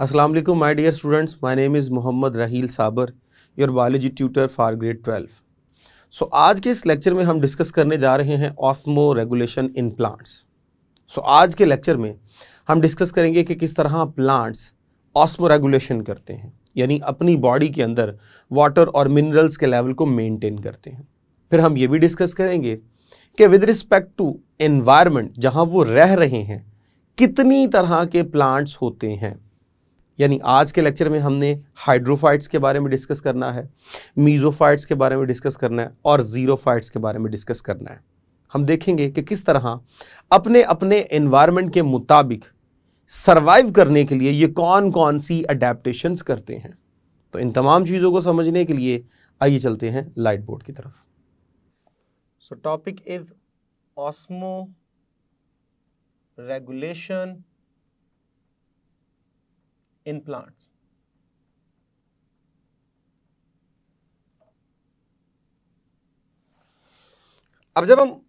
अस्सलाम वालेकुम my dear students my name is Mohammad Raheel Sabar your biology tutor for grade twelve so आज के इस लेक्चर में हम डिस्कस करने जा रहे हैं osmoregulation in plants so आज के लेक्चर में हम डिस्कस करेंगे कि किस तरह प्लांट्स ऑस्मो रेगुलेशन करते हैं यानी अपनी बॉडी के अंदर वाटर और मिनरल्स के लेवल को मेनटेन करते हैं फिर हम ये भी डिस्कस करेंगे कि विद रिस्पेक्ट टू एनवायरमेंट जहाँ वो रह रहे हैं कितनी तरह के प्लांट्स होते हैं यानी आज के लेक्चर में हमने हाइड्रोफाइट्स के बारे में डिस्कस करना है मीजोफाइट्स के बारे में डिस्कस करना है और ज़ीरोफाइट्स के बारे में डिस्कस करना है हम देखेंगे कि किस तरह अपने अपने एनवायरमेंट के मुताबिक सर्वाइव करने के लिए ये कौन कौन सी अडेप्टशन करते हैं तो इन तमाम चीज़ों को समझने के लिए आइए चलते हैं लाइट बोर्ड की तरफ so topic is osmoregulation in plants. अब जब हम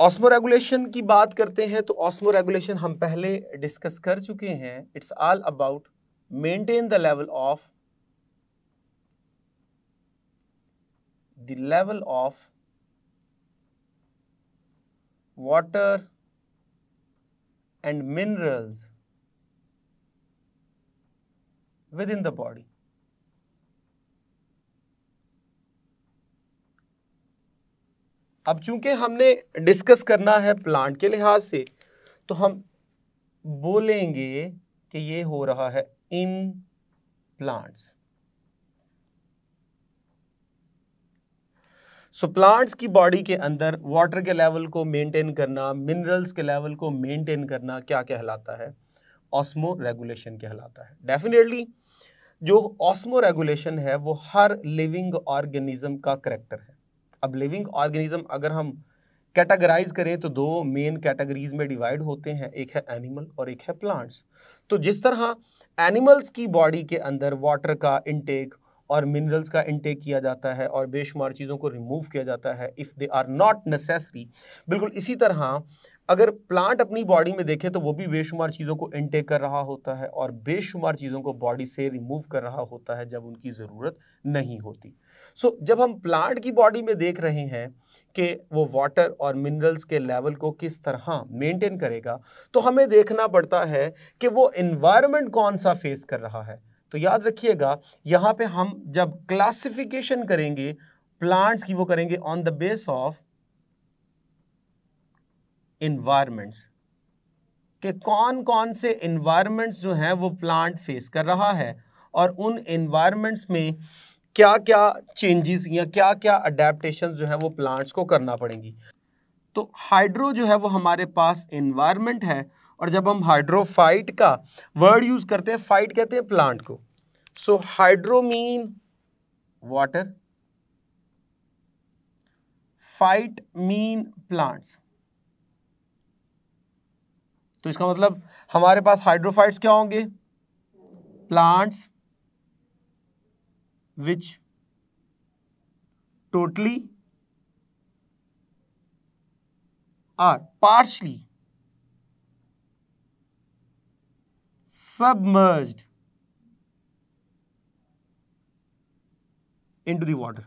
ऑस्मोरेगुलेशन की बात करते हैं तो ऑस्मोरेगुलेशन हम पहले डिस्कस कर चुके हैं it's all about maintain the level of the level of water and minerals within the body. अब चूंकि हमने डिस्कस करना है प्लांट के लिहाज से तो हम बोलेंगे कि ये हो रहा है इन प्लांट्स सो प्लांट्स की बॉडी के अंदर वाटर के लेवल को मेंटेन करना मिनरल्स के लेवल को मेंटेन करना क्या कहलाता है ऑस्मो रेगुलेशन कहलाता है डेफिनेटली जो ऑस्मो रेगुलेशन है वो हर लिविंग ऑर्गेनिज्म का करेक्टर है अब लिविंग ऑर्गेनिज्म अगर हम कैटेगराइज करें तो दो मेन कैटेगरीज में डिवाइड होते हैं एक है एनिमल और एक है प्लांट्स तो जिस तरह एनिमल्स की बॉडी के अंदर वाटर का इनटेक और मिनरल्स का इनटेक किया जाता है और बेशुमार चीज़ों को रिमूव किया जाता है if they are not necessary बिल्कुल इसी तरह अगर प्लांट अपनी बॉडी में देखे तो वो भी बेशुमार चीज़ों को इनटेक कर रहा होता है और बेशुमार चीज़ों को बॉडी से रिमूव कर रहा होता है जब उनकी ज़रूरत नहीं होती सो so, जब हम प्लांट की बॉडी में देख रहे हैं कि वो वाटर और मिनरल्स के लेवल को किस तरह मेंटेन करेगा तो हमें देखना पड़ता है कि वो इन्वायरमेंट कौन सा फेस कर रहा है तो याद रखिएगा यहाँ पे हम जब क्लासिफिकेशन करेंगे प्लांट्स की वो करेंगे on the base of environments कि कौन कौन से इन्वायरमेंट्स जो हैं वो प्लांट फेस कर रहा है और उन इन्वायरमेंट्स में क्या क्या चेंजेस या क्या क्या अडेप्टशन जो है वो प्लांट्स को करना पड़ेंगी तो हाइड्रो जो है वो हमारे पास इन्वायरमेंट है और जब हम हाइड्रोफाइट का वर्ड यूज़ करते हैं फाइट कहते हैं प्लांट को so hydro mean water phyte mean plants तो इसका मतलब हमारे पास हाइड्रोफाइट्स क्या होंगे plants which totally are partially submerge into the water.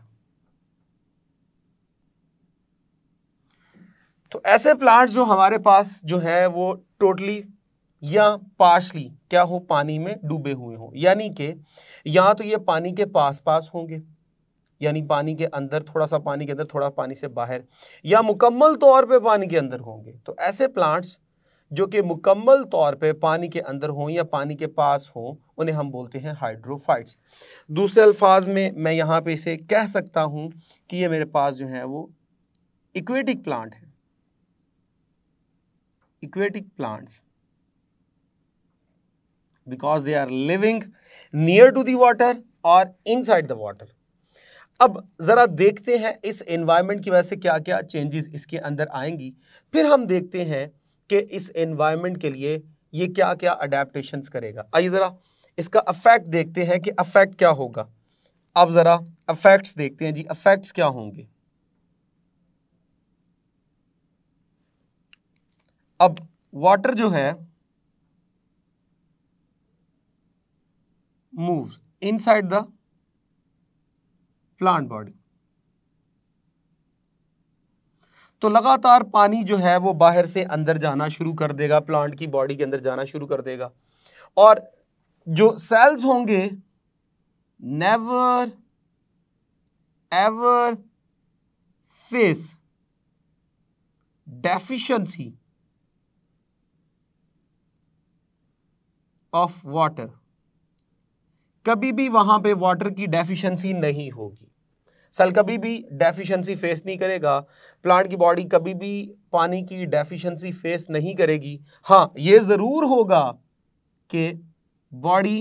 तो ऐसे प्लांट्स जो हमारे पास जो है वो टोटली या पार्शली क्या हो पानी में डूबे हुए हों यानी कि या तो ये पानी के पास पास होंगे यानी पानी के अंदर थोड़ा सा पानी के अंदर थोड़ा पानी से बाहर या मुकम्मल तौर पे पानी के अंदर होंगे तो ऐसे प्लांट्स जो कि मुकम्मल तौर पे पानी के अंदर हों या पानी के पास हों उन्हें हम बोलते हैं हाइड्रोफाइट्स दूसरे अल्फाज में मैं यहाँ पे इसे कह सकता हूँ कि ये मेरे पास जो है वो इक्वेटिक प्लांट है aquatic plants because they are living near to the water or inside the water अब ज़रा देखते हैं इस एनवायरमेंट की वजह से क्या क्या चेंजेस इसके अंदर आएंगी फिर हम देखते हैं कि इस एनवायरमेंट के लिए ये क्या क्या अडेप्टशन करेगा आइए ज़रा इसका अफेक्ट देखते हैं कि अफेक्ट क्या होगा अब ज़रा अफेक्ट्स देखते हैं जी अफेक्ट्स क्या होंगे अब वाटर जो है in inside the plant body तो लगातार पानी जो है वो बाहर से अंदर जाना शुरू कर देगा प्लांट की बॉडी के अंदर जाना शुरू कर देगा और जो सेल्स होंगे never ever face deficiency of water कभी भी वहां पे वाटर की डेफिशिएंसी नहीं होगी सल कभी भी डेफिशिएंसी फेस नहीं करेगा प्लांट की बॉडी कभी भी पानी की डेफिशिएंसी फेस नहीं करेगी हाँ ये ज़रूर होगा कि बॉडी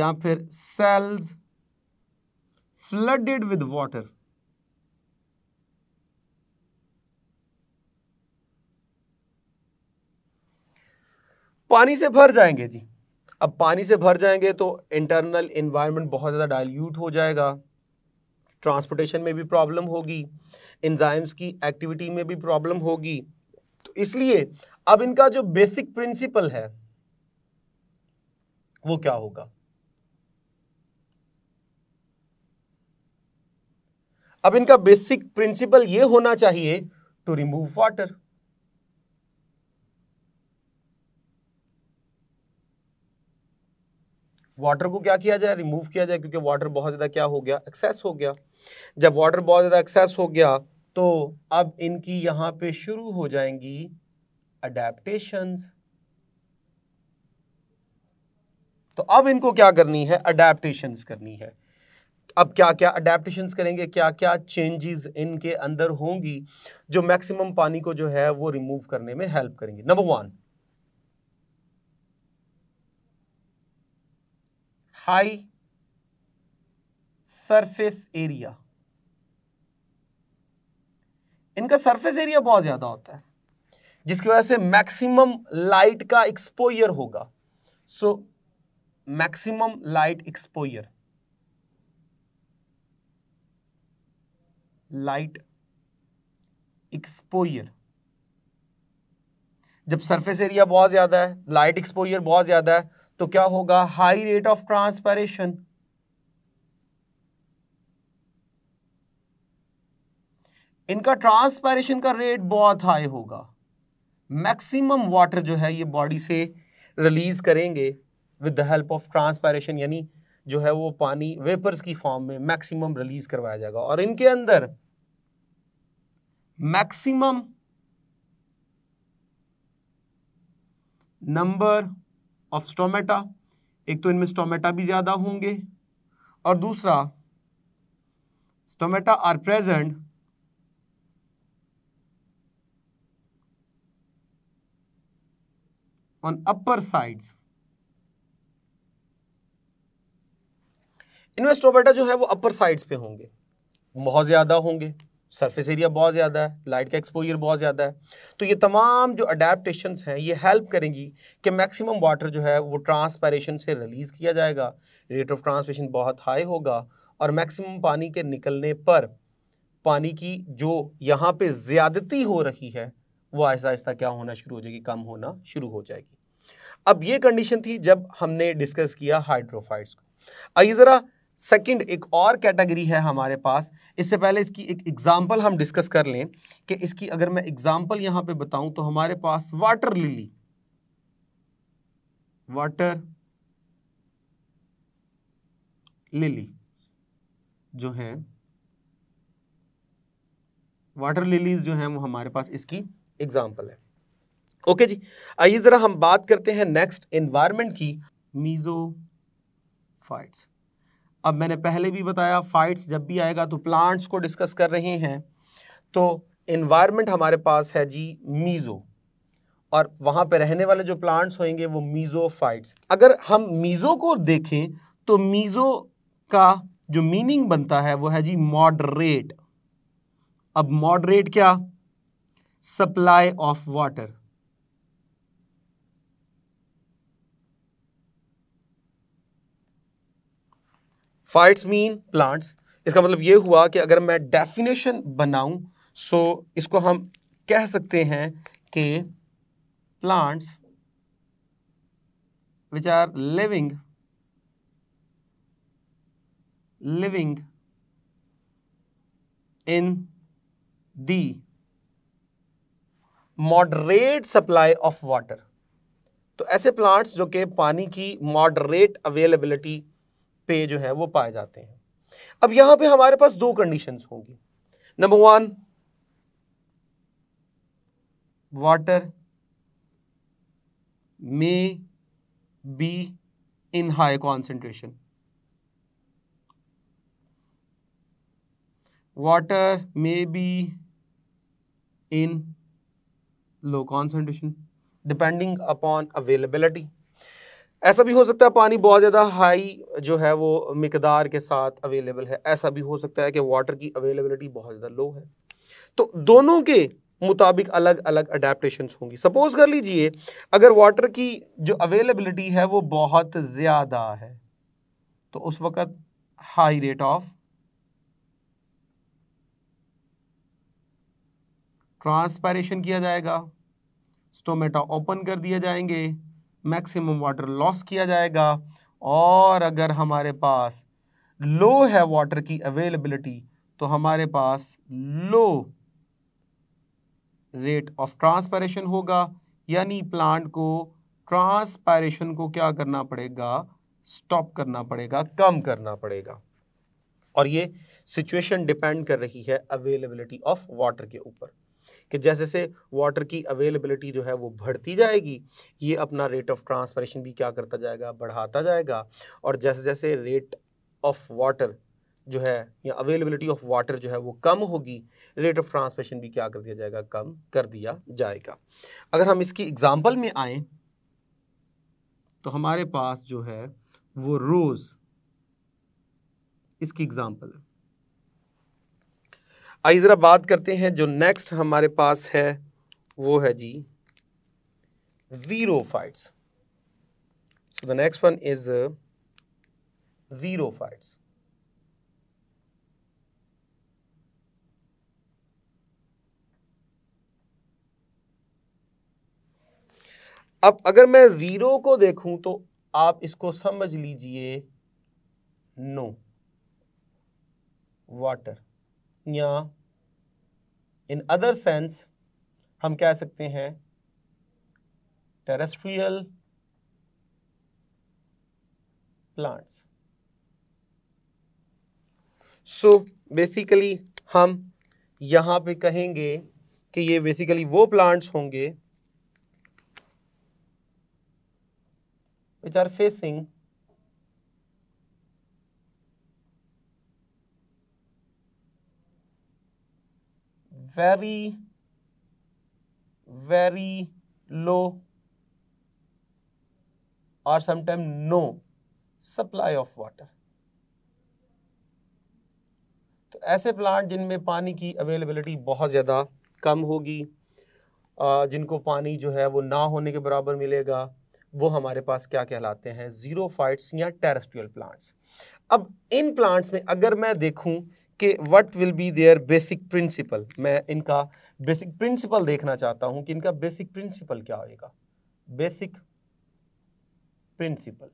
या फिर सेल्स फ्लडेड विद वाटर पानी से भर जाएंगे जी अब पानी से भर जाएंगे तो इंटरनल इन्वायरमेंट बहुत ज़्यादा डायल्यूट हो जाएगा ट्रांसपोर्टेशन में भी प्रॉब्लम होगी एंजाइम्स की एक्टिविटी में भी प्रॉब्लम होगी तो इसलिए अब इनका जो बेसिक प्रिंसिपल है वो क्या होगा अब इनका बेसिक प्रिंसिपल ये होना चाहिए टू रिमूव वाटर वाटर को क्या किया जाए रिमूव किया जाए क्योंकि वाटर बहुत ज़्यादा क्या हो गया एक्सेस हो गया जब वाटर बहुत ज़्यादा एक्सेस हो गया तो अब इनकी यहाँ पे शुरू हो जाएंगी अडेप्टेशंस तो अब इनको क्या करनी है अडेप्टेशंस करनी है अब क्या क्या अडेप्टेशंस करेंगे क्या क्या चेंजेस इनके अंदर होंगी जो मैक्सिमम पानी को जो है वो रिमूव करने में हेल्प करेंगे number one high surface area इनका सरफेस एरिया बहुत ज्यादा होता है जिसकी वजह से मैक्सिमम लाइट का एक्सपोयर होगा so maximum light exposure light exposure जब सरफेस एरिया बहुत ज्यादा है लाइट एक्सपोयर बहुत ज्यादा है तो क्या होगा हाई रेट ऑफ ट्रांसपरेशन इनका ट्रांसपरेशन का रेट बहुत हाई होगा मैक्सिमम वाटर जो है ये बॉडी से रिलीज करेंगे with the help of transpiration यानी जो है वो पानी वेपर्स की फॉर्म में मैक्सिमम रिलीज करवाया जाएगा और इनके अंदर मैक्सिमम नंबर ऑफ स्टोमेटा एक तो इनमें स्टोमेटा भी ज़्यादा होंगे और दूसरा stomata are present on upper side इनमें स्टोमेटा जो है वो अपर साइड्स पे होंगे बहुत ज़्यादा होंगे सरफेस एरिया बहुत ज़्यादा है लाइट का एक्सपोजर बहुत ज़्यादा है तो ये तमाम जो अडेप्टशन हैं ये हेल्प करेंगी कि मैक्सिमम वाटर जो है वो ट्रांसपेरेशन से रिलीज़ किया जाएगा रेट ऑफ ट्रांसपेरेशन बहुत हाई होगा और मैक्सिमम पानी के निकलने पर पानी की जो यहाँ पे ज़्यादती हो रही है वो आहिस्ता आहिस्ता क्या होना शुरू हो जाएगी कम होना शुरू हो जाएगी अब ये कंडीशन थी जब हमने डिस्कस किया हाइड्रोफाइड्स को आइए ज़रा सेकंड एक और कैटेगरी है हमारे पास इससे पहले इसकी एक एग्जांपल हम डिस्कस कर लें कि इसकी अगर मैं एग्जांपल यहां पे बताऊं तो हमारे पास वाटर लिली वाटर लिली जो है वाटर लिलीज जो हैं वो हमारे पास इसकी एग्जाम्पल है ओके जी आइए ज़रा हम बात करते हैं नेक्स्ट एनवायरमेंट की मीजो फाइट्स अब मैंने पहले भी बताया फाइट्स जब भी आएगा तो प्लांट्स को डिस्कस कर रहे हैं तो इन्वायरमेंट हमारे पास है जी मीज़ो और वहाँ पर रहने वाले जो प्लांट्स होंगे वो मीज़ो फाइट्स अगर हम मीज़ो को देखें तो मीज़ो का जो मीनिंग बनता है वो है जी मॉडरेट अब मॉडरेट क्या supply of water phytes mean plants इसका मतलब ये हुआ कि अगर मैं डेफिनेशन बनाऊं सो इसको हम कह सकते हैं कि plants which are living living in the moderate supply of water तो ऐसे प्लांट्स जो कि पानी की मॉडरेट अवेलेबिलिटी पे जो है वो पाए जाते हैं अब यहां पे हमारे पास दो कंडीशन होंगी number one water may be in high concentration water may be in low concentration depending upon availability ऐसा भी हो सकता है पानी बहुत ज़्यादा हाई जो है वो मकदार के साथ अवेलेबल है ऐसा भी हो सकता है कि वाटर की अवेलेबलिटी बहुत ज़्यादा लो है तो दोनों के मुताबिक अलग अलग अडेप्टशन होंगी सपोज कर लीजिए अगर वाटर की जो अवेलेबिलिटी है वो बहुत ज़्यादा है तो उस वक़्त हाई रेट ऑफ ट्रांसपेरेशन किया जाएगा स्टोमेटा ओपन कर दिए जाएंगे मैक्सिमम वाटर लॉस किया जाएगा और अगर हमारे पास लो है वाटर की अवेलेबिलिटी तो हमारे पास लो रेट ऑफ ट्रांसपेरेशन होगा यानी प्लांट को ट्रांसपेरेशन को क्या करना पड़ेगा स्टॉप करना पड़ेगा कम करना पड़ेगा और ये सिचुएशन डिपेंड कर रही है अवेलेबिलिटी ऑफ वाटर के ऊपर कि जैसे जैसे वाटर की अवेलेबिलिटी जो है वो बढ़ती जाएगी ये अपना रेट ऑफ ट्रांसपरेशन भी क्या करता जाएगा बढ़ाता जाएगा और जैसे जैसे रेट ऑफ वाटर जो है या अवेलेबिलिटी ऑफ वाटर जो है वो कम होगी रेट ऑफ ट्रांसमिशन भी क्या कर दिया जाएगा कम कर दिया जाएगा अगर हम इसकी एग्जाम्पल में आए तो हमारे पास जो है वो रोज़ इसकी एग्जाम्पल है आइए ज़रा बात करते हैं जो नेक्स्ट हमारे पास है वो है जी xerophytes so the next one is xerophytes अब अगर मैं ज़ीरो को देखूं तो आप इसको समझ लीजिए नो वाटर या इन अदर सेंस हम कह सकते हैं टेरेस्ट्रियल प्लांट्स सो बेसिकली हम यहां पे कहेंगे कि ये बेसिकली वो प्लांट्स होंगे which are facing very, very low or sometimes no supply of water. तो ऐसे प्लांट जिनमें पानी की अवेलेबिलिटी बहुत ज़्यादा कम होगी जिनको पानी जो है वो ना होने के बराबर मिलेगा वो हमारे पास क्या कहलाते हैं ज़ीरो फाइट्स या टेरेस्ट्रियल प्लांट्स अब इन प्लांट्स में अगर मैं देखूं कि what will be there basic principle मैं इनका बेसिक प्रिंसिपल देखना चाहता हूं कि इनका बेसिक प्रिंसिपल क्या होएगा बेसिक प्रिंसिपल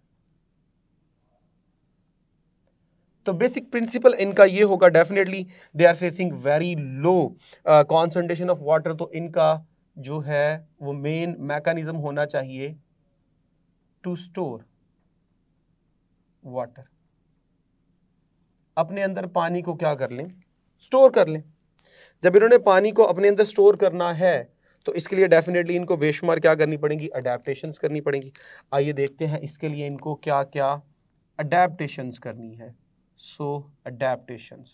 तो बेसिक प्रिंसिपल इनका ये होगा definitely they are facing very low concentration of water तो इनका जो है वो मेन मैकेनिज्म होना चाहिए टू स्टोर वाटर अपने अंदर पानी को क्या कर लें स्टोर कर लें जब इन्होंने पानी को अपने अंदर स्टोर करना है तो इसके लिए डेफिनेटली इनको बेशुमार क्या करनी पड़ेगी अडेप्टशन करनी पड़ेंगी आइए देखते हैं इसके लिए इनको क्या क्या अडेप्टशन करनी है सो so, अडेप्टशन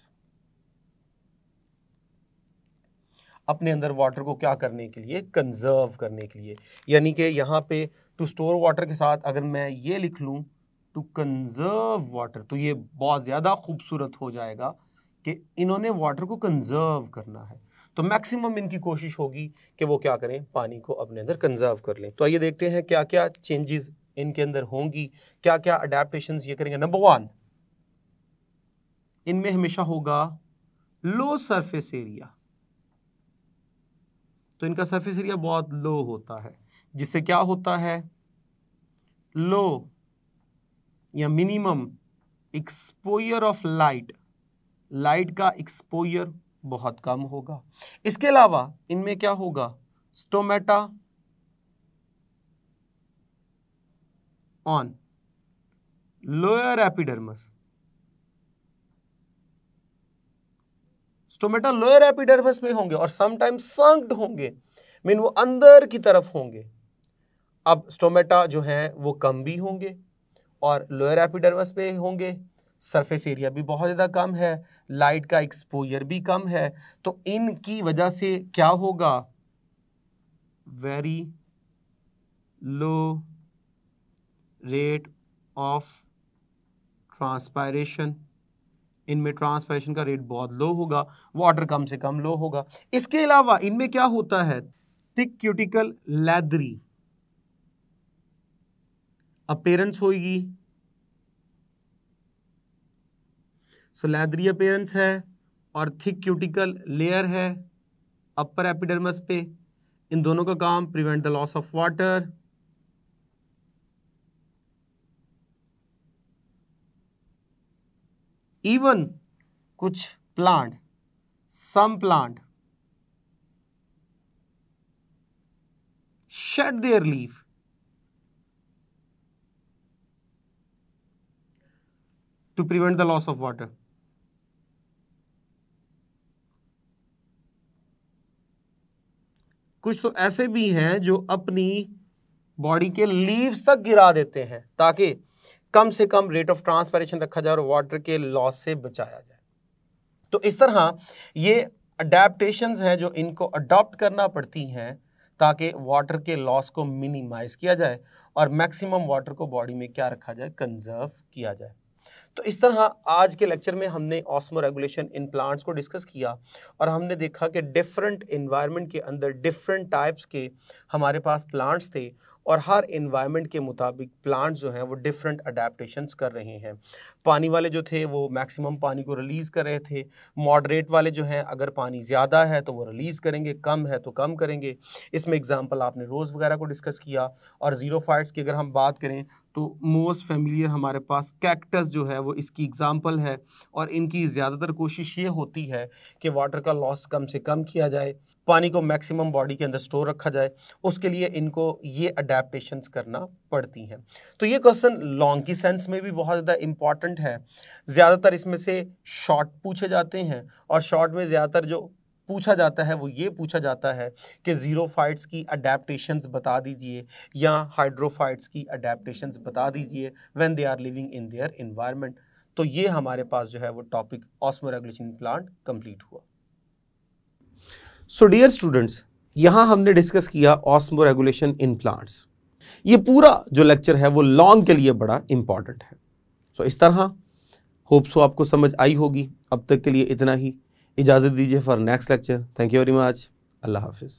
अपने अंदर वाटर को क्या करने के लिए कंजर्व करने के लिए यानी कि यहाँ पे टू स्टोर वाटर के साथ अगर मैं ये लिख लूँ टू कंजर्व वाटर तो ये बहुत ज़्यादा खूबसूरत हो जाएगा कि इन्होंने वाटर को कंजर्व करना है तो मैक्सिमम इनकी कोशिश होगी कि वो क्या करें पानी को अपने अंदर कंजर्व कर लें तो आइए देखते हैं क्या क्या चेंजेस इनके अंदर होंगी क्या क्या अडेप्टशन ये करेंगे नंबर वन इनमें हमेशा होगा लो सरफेस एरिया तो इनका सरफेस एरिया बहुत लो होता है जिससे क्या होता है लो या minimum exposure of light light का एक्सपोयर बहुत कम होगा इसके अलावा इनमें क्या होगा stomata on lower epidermis stomata lower epidermis में होंगे और समटाइम्स संक्ड होंगे मीन वो अंदर की तरफ होंगे अब स्टोमेटा जो है वो कम भी होंगे और लोअर एपिडर्मस पे होंगे सरफेस एरिया भी बहुत ज़्यादा कम है लाइट का एक्सपोजर भी कम है तो इनकी वजह से क्या होगा very low rate of transpiration इनमें ट्रांसपायरेशन का रेट बहुत लो होगा वाटर कम से कम लो होगा इसके अलावा इनमें क्या होता है थिक क्यूटिकल लेदरी अपेरेंस होगी सोलैदरी अपेरेंस है और थिक क्यूटिकल लेयर है अपर एपिडर्मस पे इन दोनों का काम prevent the loss of water even कुछ plant some plant shed their leaf to prevent the loss of water. कुछ तो ऐसे भी हैं जो अपनी बॉडी के लीव्स तक गिरा देते हैं ताकि कम से कम रेट ऑफ ट्रांसपरेशन रखा जाए और वाटर के लॉस से बचाया जाए तो इस तरह ये अडेप्टेशन हैं जो इनको अडॉप्ट करना पड़ती हैं ताकि वाटर के लॉस को मिनिमाइज़ किया जाए और मैक्सिमम वाटर को बॉडी में क्या रखा जाए कंजर्व किया जाए तो इस तरह आज के लेक्चर में हमने ऑस्मो रेगुलेशन इन प्लांट्स को डिस्कस किया और हमने देखा कि डिफरेंट इन्वायरमेंट के अंदर डिफरेंट टाइप्स के हमारे पास प्लांट्स थे और हर इन्वायरमेंट के मुताबिक प्लांट जो हैं वो डिफरेंट अडेप्टशन कर रहे हैं पानी वाले जो थे वो मैक्सिमम पानी को रिलीज़ कर रहे थे मॉडरेट वाले जो हैं अगर पानी ज़्यादा है तो वो रिलीज़ करेंगे कम है तो कम करेंगे इसमें एग्ज़ाम्पल आपने रोज़ वगैरह को डिस्कस किया और ज़ीरो फाइट्स की अगर हम बात करें तो मोस्ट फेमिलियर हमारे पास कैक्टस जो है वो इसकी एग्ज़ाम्पल है और इनकी ज़्यादातर कोशिश ये होती है कि वाटर का लॉस कम से कम किया जाए पानी को मैक्सिमम बॉडी के अंदर स्टोर रखा जाए उसके लिए इनको ये अडेप्टशंस करना पड़ती हैं तो ये क्वेश्चन लॉन्ग की सेंस में भी बहुत ज़्यादा इम्पॉर्टेंट है ज़्यादातर इसमें से शॉर्ट पूछे जाते हैं और शॉर्ट में ज़्यादातर जो पूछा जाता है वो ये पूछा जाता है कि ज़ीरोफाइट्स की अडेप्टशंस बता दीजिए या हाइड्रोफाइट्स की अडेप्टशन बता दीजिए when they are living in their environment तो ये हमारे पास जो है वो टॉपिक ऑस्मोरेगुलेशन प्लांट कंप्लीट हुआ सो डियर स्टूडेंट्स यहाँ हमने डिस्कस किया ऑस्मो रेगुलेशन इन प्लांट्स ये पूरा जो लेक्चर है वो लॉन्ग के लिए बड़ा इंपॉर्टेंट है सो so, इस तरह होप्स आपको समझ आई होगी अब तक के लिए इतना ही इजाज़त दीजिए for next lecture thank you very much अल्लाह हाफिज़